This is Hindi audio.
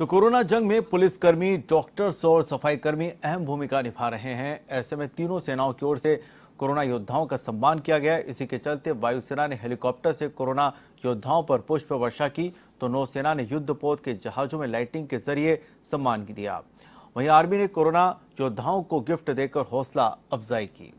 तो कोरोना जंग में पुलिसकर्मी डॉक्टर्स और सफाईकर्मी अहम भूमिका निभा रहे हैं ऐसे में तीनों सेनाओं की ओर से कोरोना योद्धाओं का सम्मान किया गया इसी के चलते वायुसेना ने हेलीकॉप्टर से कोरोना योद्धाओं पर पुष्प वर्षा की तो नौसेना ने युद्धपोत के जहाजों में लाइटिंग के जरिए सम्मान दिया वहीं आर्मी ने कोरोना योद्धाओं को गिफ्ट देकर हौसला अफजाई की